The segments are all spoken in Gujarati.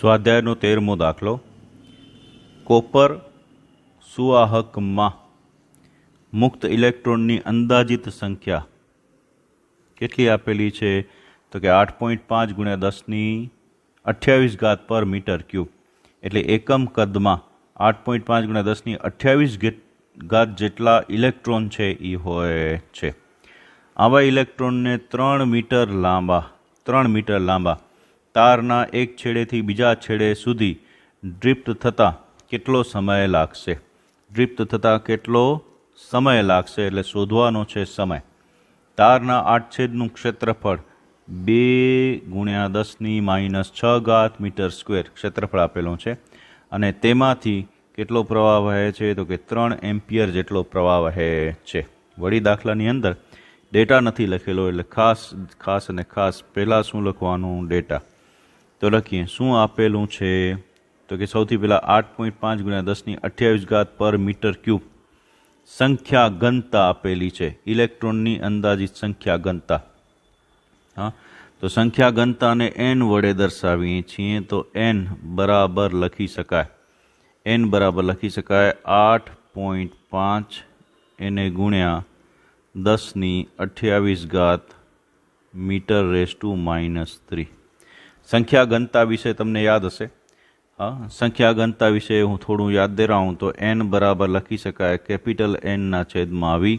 સ્વાધ્યાયનો તેરમો દાખલો કોપર સુવાહકમાં મુક્ત ઇલેક્ટ્રોનની અંદાજિત સંખ્યા કેટલી આપેલી છે તો કે આઠ પોઈન્ટ પાંચ ગુણ્યા દસની અઠ્યાવીસ ઘાત પર મીટર ક્યુબ એટલે એકમ કદમાં આઠ પોઈન્ટ પાંચ ગુણ્યા દસની અઠ્યાવીસ ઘાત જેટલા ઇલેક્ટ્રોન છે એ હોય છે આવા ઇલેક્ટ્રોનને ત્રણ મીટર લાંબા ત્રણ મીટર લાંબા તારના એક છેડેથી બીજા છેડે સુધી ડ્રિફ્ટ થતાં કેટલો સમય લાગશે ડ્રિફ્ટ થતાં કેટલો સમય લાગશે એટલે શોધવાનો છે સમય તારના આઠ આઠછેદનું ક્ષેત્રફળ બે ગુણ્યા દસની માઇનસ છ ઘાત મીટર સ્ક્વેર ક્ષેત્રફળ આપેલું છે અને તેમાંથી કેટલો પ્રવાહ વહે છે તો કે ત્રણ એમ્પિયર જેટલો પ્રવાહ વહે છે વળી દાખલાની અંદર ડેટા નથી લખેલો એટલે ખાસ ખાસ અને ખાસ પહેલાં શું લખવાનું ડેટા તો લખીએ શું આપેલું છે તો કે સૌથી પહેલાં આઠ પોઈન્ટ પાંચ ગુણ્યા દસની અઠ્યાવીસ ઘાત પર મીટર ક્યુબ સંખ્યા ઘનતા આપેલી છે ઇલેક્ટ્રોનની અંદાજિત સંખ્યા ઘનતા હા તો સંખ્યા ઘનતાને એન વડે દર્શાવીએ છીએ તો એન બરાબર લખી શકાય એન બરાબર લખી શકાય આઠ પોઈન્ટ પાંચ એને ગુણ્યા દસની અઠ્યાવીસ ઘાત metre raise to minus three સંખ્યા વિશે તમને યાદ હશે હા સંખ્યા વિશે હું થોડું યાદ દેરાઉં તો એન બરાબર લખી શકાય કેપિટલ એનના છેદમાં આવી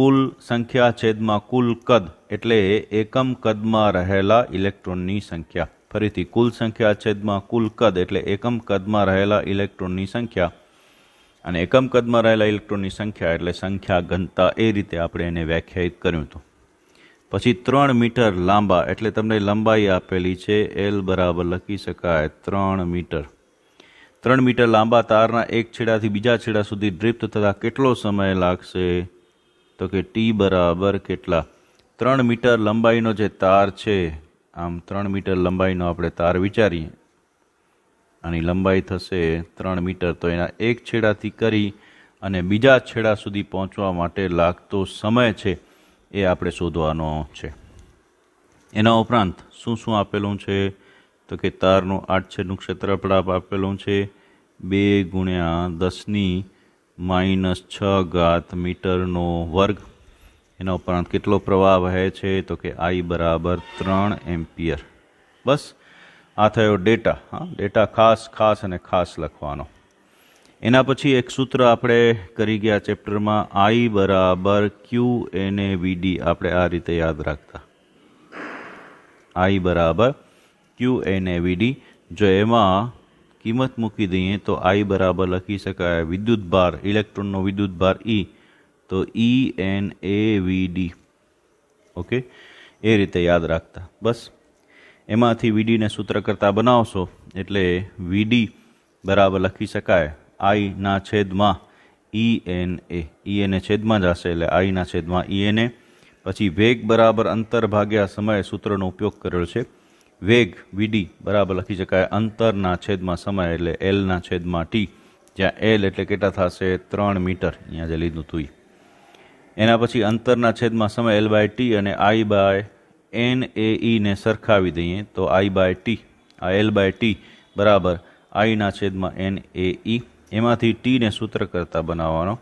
કુલ સંખ્યા છેદમાં કુલ કદ એટલે એકમ કદમાં રહેલા ઇલેક્ટ્રોનની સંખ્યા ફરીથી કુલ સંખ્યા છેદમાં કુલ કદ એટલે એકમ કદમાં રહેલા ઇલેક્ટ્રોનની સંખ્યા અને એકમ કદમાં રહેલા ઇલેક્ટ્રોનની સંખ્યા એટલે સંખ્યા ઘનતા એ રીતે આપણે એને વ્યાખ્યાયિત કર્યું હતું પછી ત્રણ મીટર લાંબા એટલે તમને લંબાઈ આપેલી છે એલ બરાબર લખી શકાય ત્રણ મીટર ત્રણ મીટર લાંબા તારના એક છેડાથી બીજા છેડા સુધી ડ્રિફ્ટ થતાં કેટલો સમય લાગશે તો કે ટી બરાબર કેટલા ત્રણ મીટર લંબાઈનો જે તાર છે આમ ત્રણ મીટર લંબાઈનો આપણે તાર વિચારીએ આની લંબાઈ થશે ત્રણ મીટર તો એના એક છેડાથી કરી અને બીજા છેડા સુધી પહોંચવા માટે લાગતો સમય છે એ આપણે શોધવાનો છે એના ઉપરાંત શું શું આપેલું છે તો કે તારનું આઠછેદનું ક્ષેત્રફળ આપેલું છે બે ગુણ્યા દસની માઇનસ છ ઘાત મીટરનો વર્ગ એના ઉપરાંત કેટલો પ્રવાહ વહે છે તો કે આઈ બરાબર ત્રણ એમ્પિયર બસ આ થયો ડેટા હા ડેટા ખાસ ખાસ અને ખાસ લખવાનો એના પછી એક સૂત્ર આપણે કરી ગયા ચેપ્ટરમાં આઈ બરાબર ક્યુ એન એને વીડી આપણે આ રીતે યાદ રાખતા આઈ બરાબર ક્યુ એન એને વીડી જો એમાં કિંમત મૂકી દઈએ તો આઈ બરાબર લખી શકાય વિદ્યુત ભાર ઇલેક્ટ્રોનનો વિદ્યુત ભાર ઈ e. તો E N A V D okay એ રીતે યાદ રાખતા બસ એમાંથી વીડીને સૂત્ર કરતાં બનાવશો એટલે વીડી બરાબર લખી શકાય આઈના છેદમાં ઈ એન એ ઈ એને છેદમાં જ હશે એટલે આઈના છેદમાં ઈ એને પછી વેગ બરાબર અંતર ભાગ્યા સમય સૂત્રનો ઉપયોગ કર્યો છે વેગ વીડી બરાબર લખી શકાય અંતરના છેદમાં સમય એટલે એલના છેદમાં ટી જ્યાં એલ એટલે કેટલા થશે ત્રણ મીટર અહીંયા જે લીધું હતું એના પછી અંતરના છેદમાં સમય એલ બાય ટી અને આઈ બાય એન એ ઈને સરખાવી દઈએ તો આઈ બાય ટી આ એલ બાય ટી બરાબર આઈના છેદમાં એન એ ઈ એમાંથી ટીને સૂત્ર કરતા બનાવવાનો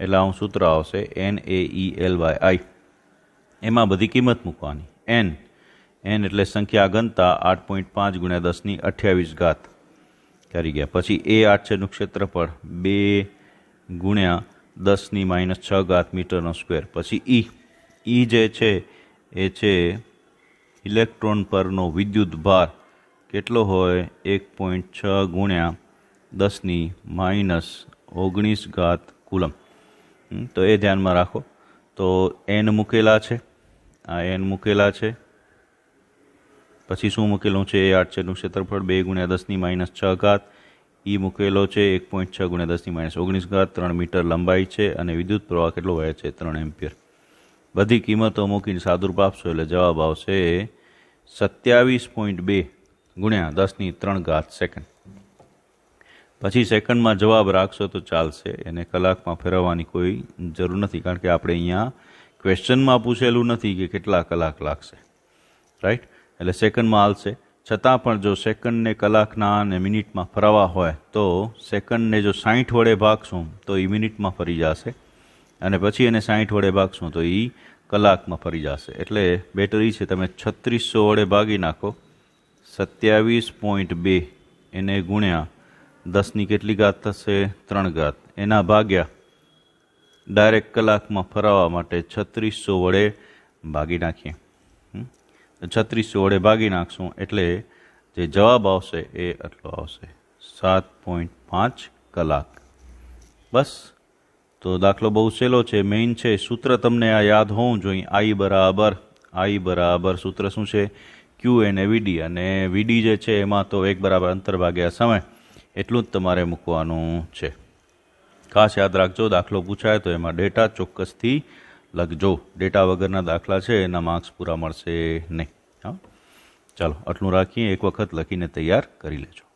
એટલે આવું સૂત્ર આવશે N A E L Y I એમાં બધી કિંમત મૂકવાની એન એન એટલે સંખ્યા ગણતા આઠ પોઈન્ટ પાંચ ગુણ્યા દસની અઠ્યાવીસ ઘાત કરી ગયા પછી એ આઠ છેનું ક્ષેત્રફળ બે ગુણ્યા દસની માઇનસ છ ઘાત મીટરનો સ્ક્વેર પછી ઈ e. ઈ e જે છે એ છે ઇલેક્ટ્રોન પરનો વિદ્યુત ભાર કેટલો હોય એક પોઈન્ટ છ ગુણ્યા દસની માઇનસ ઓગણીસ ઘાત કુલમ તો એ ધ્યાનમાં રાખો તો એન મૂકેલા છે આ એન મૂકેલા છે પછી શું મૂકેલું છે એ આઠ છેનું ક્ષેત્રફળ બે ગુણ્યા દસની માઇનસ છ ઘાત એ મૂકેલો છે એક પોઈન્ટ છ ગુણ્યા દસની માઇનસ ઓગણીસ ઘાત ત્રણ મીટર લંબાઈ છે અને વિદ્યુત પ્રવાહ કેટલો વહે છે ત્રણ એમ્પિયર બધી કિંમતો મૂકીને સાદુરૂપ આપશો એટલે જવાબ આવશે સત્યાવીસ પોઈન્ટ બે ગુણ્યા દસની ત્રણ ઘાત સેકન્ડ પછી સેકન્ડમાં જવાબ રાખશો તો ચાલશે એને કલાકમાં ફેરવવાની કોઈ જરૂર નથી કારણ કે આપણે અહીંયા ક્વેશ્ચનમાં પૂછેલું નથી કે કેટલા કલાક લાગશે રાઈટ એટલે સેકન્ડમાં હાલશે છતાં પણ જો સેકન્ડને કલાકના અને મિનિટમાં ફરવા હોય તો સેકન્ડને જો સાઠ વડે ભાગશું તો એ મિનિટમાં ફરી જશે અને પછી એને સાઠ વડે ભાગશું તો એ કલાકમાં ફરી જશે એટલે બેટરી છે તમે છત્રીસો વડે ભાગી નાખો સત્યાવીસ પોઈન્ટ બે એને ગુણ્યા દસની કેટલી ઘાત થશે ત્રણ ઘાત એના ભાગ્યા ડાયરેક્ટ કલાકમાં ફરાવવા માટે છત્રીસો વડે ભાગી નાખીએ છત્રીસો વડે ભાગી નાખશું એટલે જે જવાબ આવશે એ આટલો આવશે સાત પોઈન્ટ પાંચ કલાક બસ તો દાખલો બહુ સહેલો છે મેઇન છે સૂત્ર તમને આ યાદ હોવું જોઈએ આઈ બરાબર આઈ બરાબર સૂત્ર શું છે ક્યુ એને વીડી અને વીડી જે છે એમાં તો એક બરાબર અંતર ભાગ્યા સમય એટલું જ તમારે મૂકવાનું છે ખાસ યાદ રાખજો દાખલો પૂછાય તો એમાં ડેટા ચોક્કસથી લખજો ડેટા વગરના દાખલા છે એના માર્ક્સ પૂરા મળશે નહીં હા ચાલો આટલું રાખીએ એક વખત લખીને તૈયાર કરી લેજો